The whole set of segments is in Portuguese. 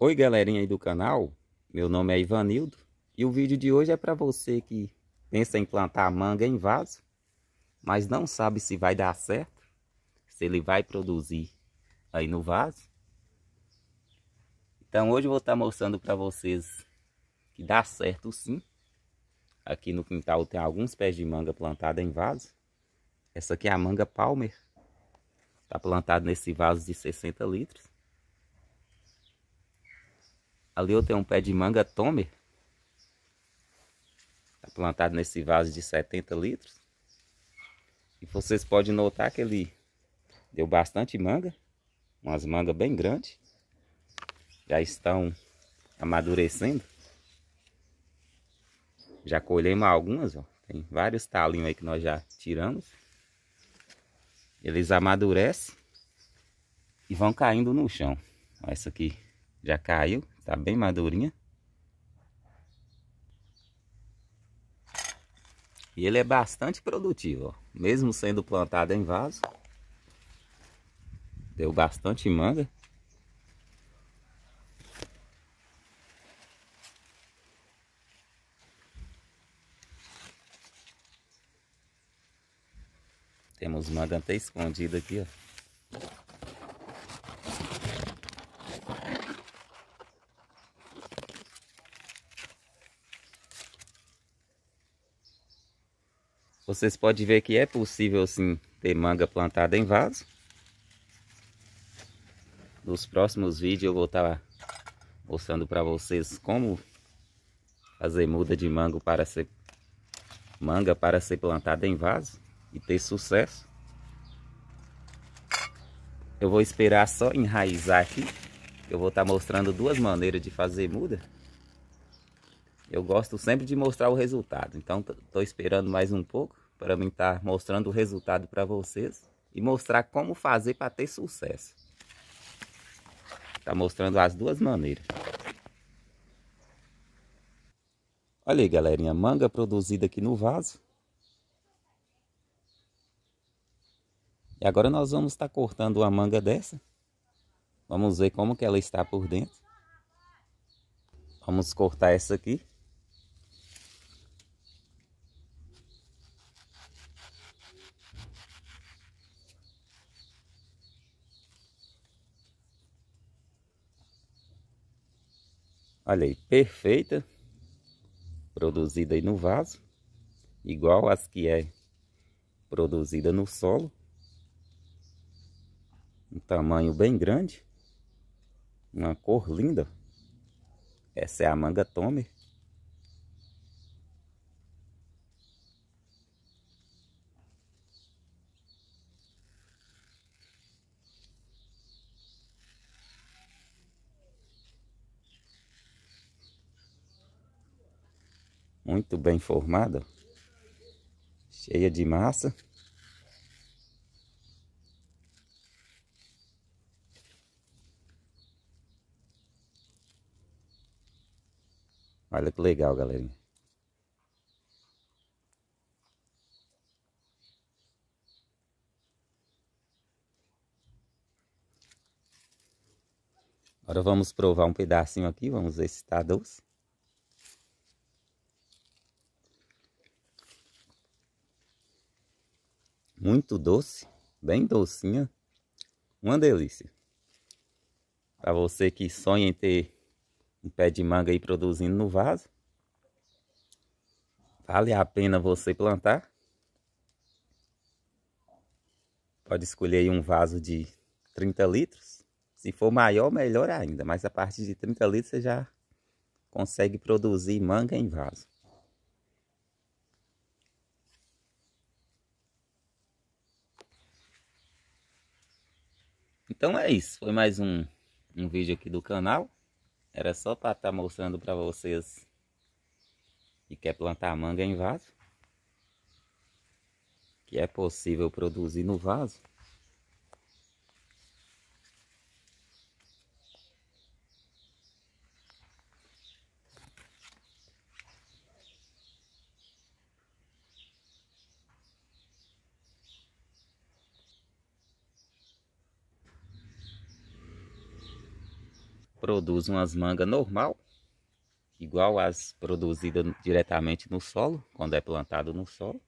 Oi galerinha aí do canal, meu nome é Ivanildo e o vídeo de hoje é para você que pensa em plantar manga em vaso, mas não sabe se vai dar certo, se ele vai produzir aí no vaso. Então hoje eu vou estar tá mostrando para vocês que dá certo sim. Aqui no quintal tem alguns pés de manga plantada em vaso. Essa aqui é a manga Palmer, está plantada nesse vaso de 60 litros. Ali eu tenho um pé de manga Tomer. Tá plantado nesse vaso de 70 litros. E vocês podem notar que ele deu bastante manga. Umas mangas bem grandes. Já estão amadurecendo. Já colhemos algumas, ó. Tem vários talinhos aí que nós já tiramos. Eles amadurecem e vão caindo no chão. essa aqui já caiu, Tá bem madurinha. E ele é bastante produtivo, ó. mesmo sendo plantado em vaso. Deu bastante manga. Temos manga até escondida aqui, ó. Vocês podem ver que é possível sim ter manga plantada em vaso. Nos próximos vídeos eu vou estar tá mostrando para vocês como fazer muda de mango para ser manga para ser plantada em vaso e ter sucesso. Eu vou esperar só enraizar aqui. Eu vou estar tá mostrando duas maneiras de fazer muda eu gosto sempre de mostrar o resultado. Então, estou esperando mais um pouco para mim estar tá mostrando o resultado para vocês e mostrar como fazer para ter sucesso. Está mostrando as duas maneiras. Olha aí, galerinha, manga produzida aqui no vaso. E agora nós vamos estar tá cortando uma manga dessa. Vamos ver como que ela está por dentro. Vamos cortar essa aqui. Olha aí, perfeita. Produzida aí no vaso. Igual as que é produzida no solo. Um tamanho bem grande. Uma cor linda. Essa é a manga Tomer. muito bem formada, cheia de massa. Olha que legal, galerinha. Agora vamos provar um pedacinho aqui, vamos ver se está doce. muito doce, bem docinha. Uma delícia. Para você que sonha em ter um pé de manga aí produzindo no vaso, vale a pena você plantar. Pode escolher um vaso de 30 litros. Se for maior, melhor ainda, mas a partir de 30 litros você já consegue produzir manga em vaso. Então é isso, foi mais um, um vídeo aqui do canal. Era só para estar tá mostrando para vocês que quer plantar manga em vaso. Que é possível produzir no vaso. produz umas mangas normal, igual as produzidas diretamente no solo, quando é plantado no solo.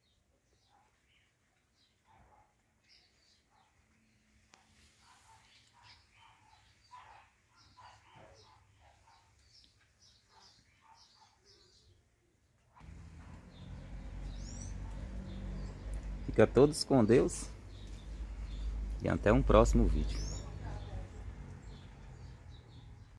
Fica todos com Deus e até um próximo vídeo.